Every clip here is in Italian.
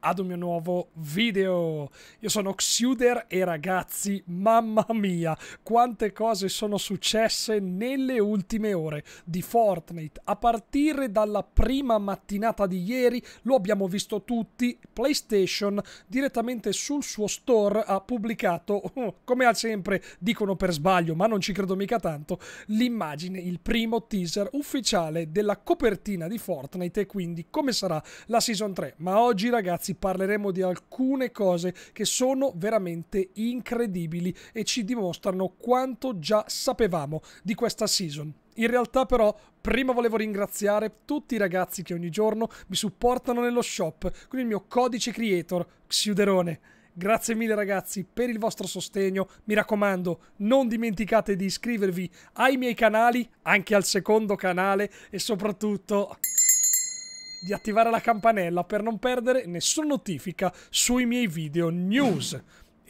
ad un mio nuovo video. Io sono Xuder e ragazzi, mamma mia, quante cose sono successe nelle ultime ore di Fortnite. A partire dalla prima mattinata di ieri, lo abbiamo visto tutti, PlayStation direttamente sul suo store ha pubblicato, uh, come al sempre dicono per sbaglio, ma non ci credo mica tanto, l'immagine, il primo teaser ufficiale della copertina di Fortnite e quindi come sarà la Season 3. Ma oggi ragazzi ragazzi parleremo di alcune cose che sono veramente incredibili e ci dimostrano quanto già sapevamo di questa season. In realtà però prima volevo ringraziare tutti i ragazzi che ogni giorno mi supportano nello shop con il mio codice creator Xiuderone. Grazie mille ragazzi per il vostro sostegno, mi raccomando non dimenticate di iscrivervi ai miei canali, anche al secondo canale e soprattutto di attivare la campanella per non perdere nessuna notifica sui miei video news.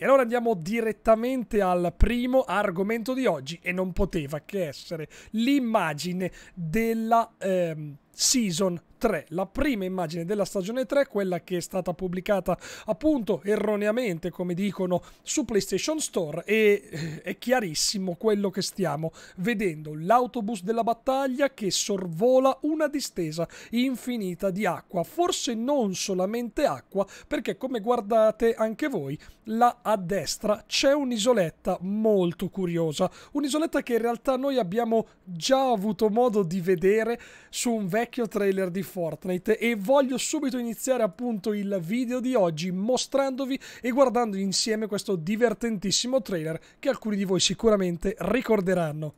E allora andiamo direttamente al primo argomento di oggi e non poteva che essere l'immagine della... Ehm, Season 3, la prima immagine della stagione 3, quella che è stata pubblicata appunto erroneamente, come dicono, su PlayStation Store e eh, è chiarissimo quello che stiamo vedendo, l'autobus della battaglia che sorvola una distesa infinita di acqua, forse non solamente acqua, perché come guardate anche voi, là a destra c'è un'isoletta molto curiosa, un'isoletta che in realtà noi abbiamo già avuto modo di vedere su un vecchio vecchio trailer di Fortnite e voglio subito iniziare appunto il video di oggi mostrandovi e guardando insieme questo divertentissimo trailer che alcuni di voi sicuramente ricorderanno.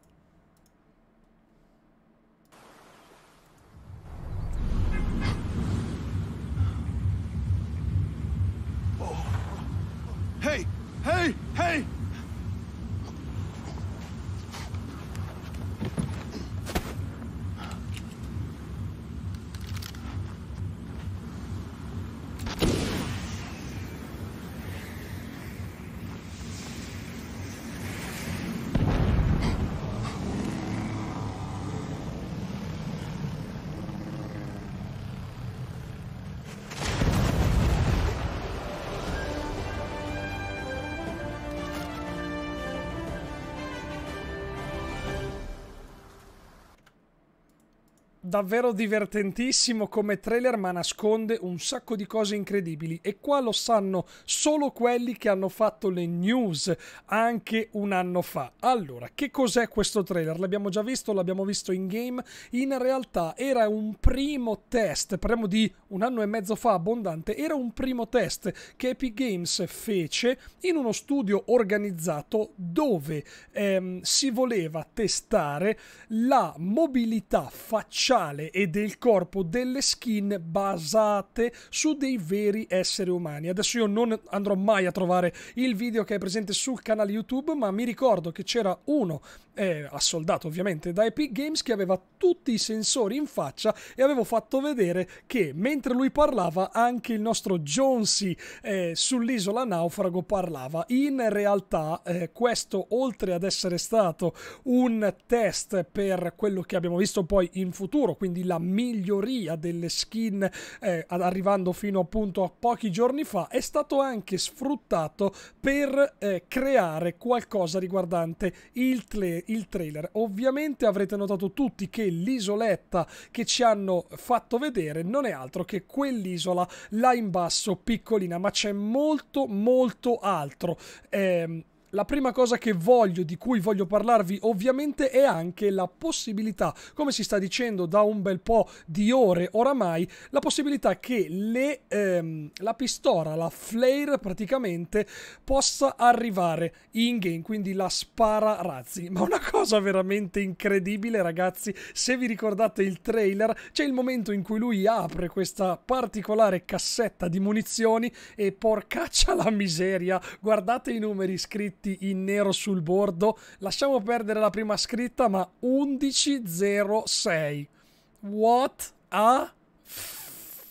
davvero divertentissimo come trailer, ma nasconde un sacco di cose incredibili. E qua lo sanno solo quelli che hanno fatto le news anche un anno fa. Allora, che cos'è questo trailer? L'abbiamo già visto, l'abbiamo visto in game. In realtà era un primo test, parliamo di un anno e mezzo fa abbondante, era un primo test che Epic Games fece in uno studio organizzato dove ehm, si voleva testare la mobilità facciale mentale e del corpo delle skin basate su dei veri esseri umani. Adesso io non andrò mai a trovare il video che è presente sul canale YouTube, ma mi ricordo che c'era uno eh, assoldato ovviamente da Epic Games che aveva tutti i sensori in faccia e avevo fatto vedere che mentre lui parlava anche il nostro Jonesy eh, sull'isola naufrago parlava. In realtà eh, questo oltre ad essere stato un test per quello che abbiamo visto poi in futuro lavoro, quindi la miglioria delle skin eh, arrivando fino appunto a pochi giorni fa, è stato anche sfruttato per eh, creare qualcosa riguardante il, tle- il trailer. Ovviamente avrete notato tutti che l'isoletta che ci hanno fatto vedere non è altro che quell'isola là in basso piccolina, ma c'è molto molto altro. Eh, la prima cosa che voglio, di cui voglio parlarvi ovviamente, è anche la possibilità, come si sta dicendo da un bel po' di ore oramai, la possibilità che le, ehm, la pistola, la flare praticamente, possa arrivare in game, quindi la spara razzi. Ma una cosa veramente incredibile ragazzi, se vi ricordate il trailer, c'è il momento in cui lui apre questa particolare cassetta di munizioni e porcaccia la miseria, guardate i numeri scritti tutti in nero sul bordo. Lasciamo perdere la prima scritta, ma 1106. What? a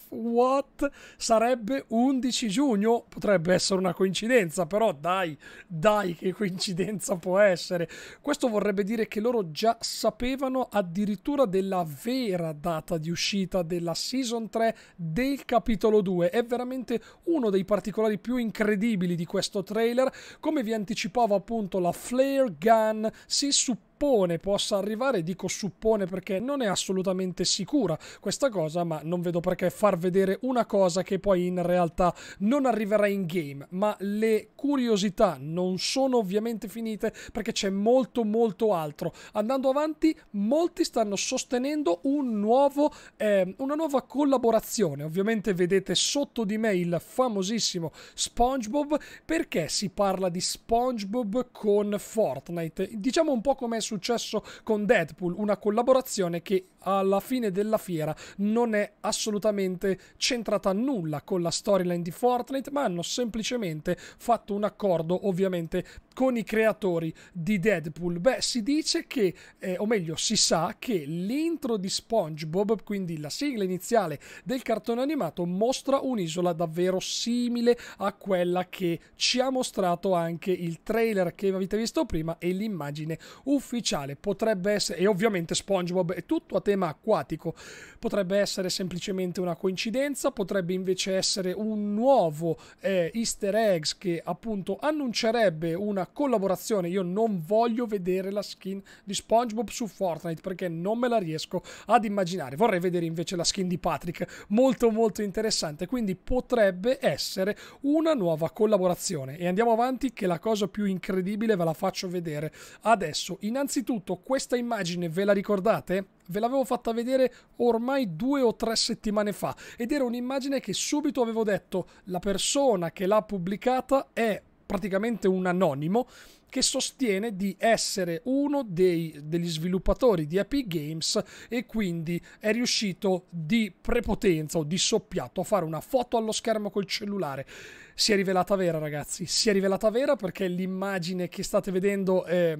what? Sarebbe 11 giugno, potrebbe essere una coincidenza, però dai, dai che coincidenza può essere. Questo vorrebbe dire che loro già sapevano addirittura della vera data di uscita della season 3 del capitolo 2. È veramente uno dei particolari più incredibili di questo trailer, come vi anticipavo appunto la flare gun si suppone suppone possa arrivare, dico suppone perché non è assolutamente sicura questa cosa, ma non vedo perché far vedere una cosa che poi in realtà non arriverà in game, ma le curiosità non sono ovviamente finite perché c'è molto molto altro. Andando avanti, molti stanno sostenendo un nuovo, eh, una nuova collaborazione. Ovviamente vedete sotto di me il famosissimo SpongeBob perché si parla di SpongeBob con Fortnite. Diciamo un po' come è successo con Deadpool, una collaborazione che alla fine della fiera non è assolutamente centrata nulla con la storyline di Fortnite, ma hanno semplicemente fatto un accordo ovviamente con i creatori di Deadpool. Beh, si dice che, eh, o meglio, si sa che l'intro di SpongeBob, quindi la sigla iniziale del cartone animato, mostra un'isola davvero simile a quella che ci ha mostrato anche il trailer che avete visto prima e l'immagine ufficiale. Potrebbe essere, e ovviamente SpongeBob è tutto a tema acquatico. Potrebbe essere semplicemente una coincidenza, potrebbe invece essere un nuovo eh, easter egg che appunto annuncerebbe una collaborazione. Io non voglio vedere la skin di SpongeBob su Fortnite perché non me la riesco ad immaginare. Vorrei vedere invece la skin di Patrick, molto molto interessante, quindi potrebbe essere una nuova collaborazione. E andiamo avanti che la cosa più incredibile ve la faccio vedere adesso. Innanzitutto questa immagine ve la ricordate? ve l'avevo fatta vedere ormai due o tre settimane fa ed era un'immagine che subito avevo detto la persona che l'ha pubblicata è praticamente un anonimo che sostiene di essere uno dei, degli sviluppatori di Epic Games e quindi è riuscito di prepotenza o di soppiatto a fare una foto allo schermo col cellulare. Si è rivelata vera ragazzi, si è rivelata vera perché l'immagine che state vedendo è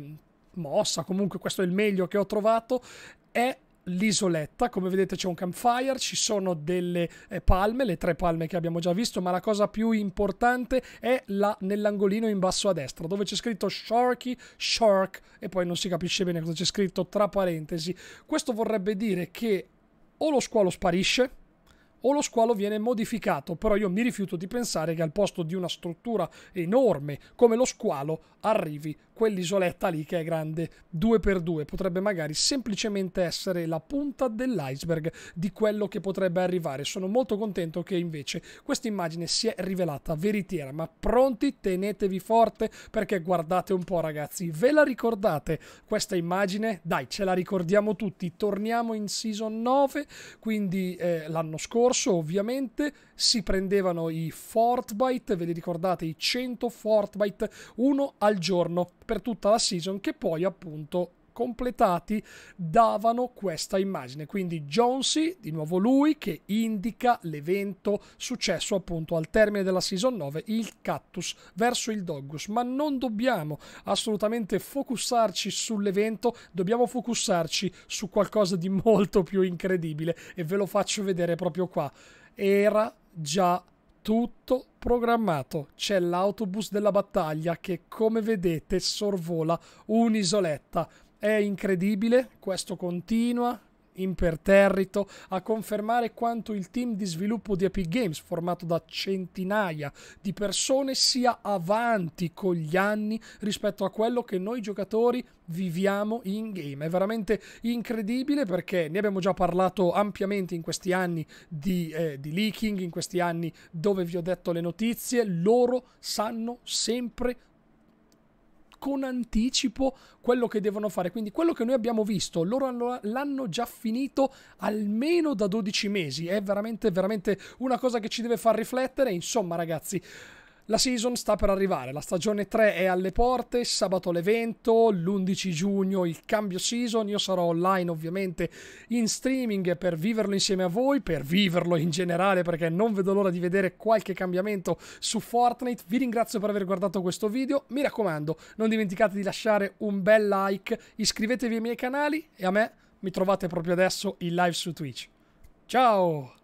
mossa, comunque questo è il meglio che ho trovato, è l'isoletta. Come vedete c'è un campfire, ci sono delle eh, palme, le tre palme che abbiamo già visto, ma la cosa più importante è là nell'angolino in basso a destra, dove c'è scritto Sharky Shark e poi non si capisce bene cosa c'è scritto tra parentesi. Questo vorrebbe dire che o lo squalo sparisce, o lo squalo viene modificato, però io mi rifiuto di pensare che al posto di una struttura enorme come lo squalo arrivi quell'isoletta lì che è grande 2x2, potrebbe magari semplicemente essere la punta dell'iceberg di quello che potrebbe arrivare. Sono molto contento che invece questa immagine si è rivelata veritiera, ma pronti, tenetevi forte perché guardate un po' ragazzi, ve la ricordate questa immagine? Dai, ce la ricordiamo tutti, torniamo in season 9, quindi eh, l'anno scorso ovviamente si prendevano i Fortbyte, ve li ricordate i 100 Fortbyte, uno al giorno per tutta la season che poi appunto completati davano questa immagine. Quindi Jonesy, di nuovo lui, che indica l'evento successo appunto al termine della season 9, il cactus verso il dogus Ma non dobbiamo assolutamente focussarci sull'evento, dobbiamo focussarci su qualcosa di molto più incredibile e ve lo faccio vedere proprio qua. Era già tutto programmato. C'è l'autobus della battaglia che, come vedete, sorvola un'isoletta. È incredibile, questo continua, imperterrito a confermare quanto il team di sviluppo di Epic Games, formato da centinaia di persone, sia avanti con gli anni rispetto a quello che noi giocatori viviamo in game. È veramente incredibile perché ne abbiamo già parlato ampiamente in questi anni di, eh, di leaking, in questi anni dove vi ho detto le notizie, loro sanno sempre con anticipo quello che devono fare. Quindi quello che noi abbiamo visto, loro l'hanno già finito almeno da 12 mesi. È veramente, veramente una cosa che ci deve far riflettere. Insomma, ragazzi. La season sta per arrivare, la stagione 3 è alle porte, sabato l'evento, l'11 giugno il cambio season, io sarò online ovviamente in streaming per viverlo insieme a voi, per viverlo in generale perché non vedo l'ora di vedere qualche cambiamento su Fortnite. Vi ringrazio per aver guardato questo video, mi raccomando non dimenticate di lasciare un bel like, iscrivetevi ai miei canali e a me mi trovate proprio adesso in live su Twitch. Ciao!